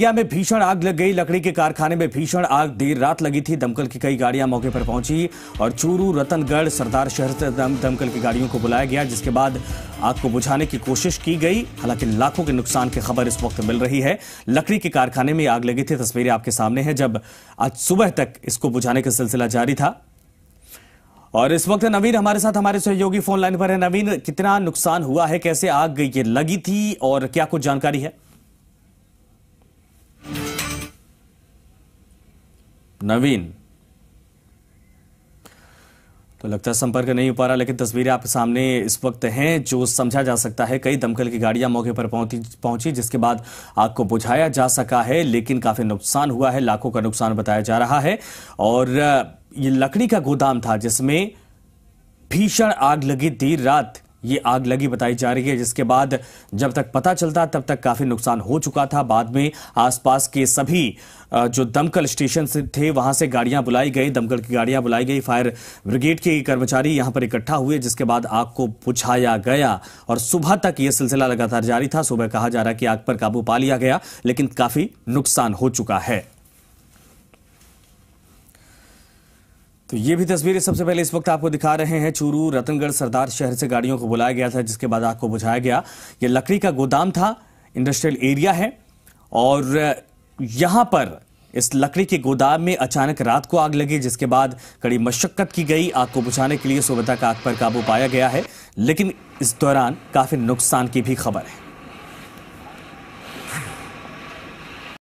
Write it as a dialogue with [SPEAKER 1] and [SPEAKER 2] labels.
[SPEAKER 1] India में भीषण आग लग गई लकड़ी के कारखाने में भीषण आग देर रात लगी थी दमकल की कई गाड़ियां मौके पर पहुंची और चूरू रतनगढ़ सरदार शहर से दम, दमकल की गाड़ियों को बुलाया गया जिसके बाद आग को बुझाने की कोशिश की गई हालांकि लाखों के नुकसान की खबर इस वक्त मिल रही है लकड़ी के कारखाने में आग लगी थी तस्वीरें आपके सामने है जब आज सुबह तक इसको बुझाने का सिलसिला जारी था और इस वक्त नवीन हमारे साथ हमारे सहयोगी फोन लाइन पर है नवीन कितना नुकसान हुआ है कैसे आग ये लगी थी और क्या कुछ जानकारी है नवीन तो लगता है संपर्क नहीं हो पा रहा लेकिन तस्वीरें आपके सामने इस वक्त हैं जो समझा जा सकता है कई दमकल की गाड़ियां मौके पर पहुंची पहुंची जिसके बाद आग को बुझाया जा सका है लेकिन काफी नुकसान हुआ है लाखों का नुकसान बताया जा रहा है और ये लकड़ी का गोदाम था जिसमें भीषण आग लगी देर रात ये आग लगी बताई जा रही है जिसके बाद जब तक पता चलता तब तक काफी नुकसान हो चुका था बाद में आसपास के सभी जो दमकल स्टेशन से थे वहां से गाड़ियां बुलाई गई दमकल की गाड़ियां बुलाई गई फायर ब्रिगेड के कर्मचारी यहां पर इकट्ठा हुए जिसके बाद आग को बुझाया गया और सुबह तक यह सिलसिला लगातार जारी था सुबह कहा जा रहा है कि आग पर काबू पा लिया गया लेकिन काफी नुकसान हो चुका है तो ये भी तस्वीरें सबसे पहले इस वक्त आपको दिखा रहे हैं चूरू रतनगढ़ सरदार शहर से गाड़ियों को बुलाया गया था जिसके बाद आपको बुझाया गया ये लकड़ी का गोदाम था इंडस्ट्रियल एरिया है और यहाँ पर इस लकड़ी के गोदाम में अचानक रात को आग लगी जिसके बाद कड़ी मशक्कत की गई आग को बुझाने के लिए सुबह तक आग पर काबू पाया गया है लेकिन इस दौरान काफी नुकसान की भी खबर है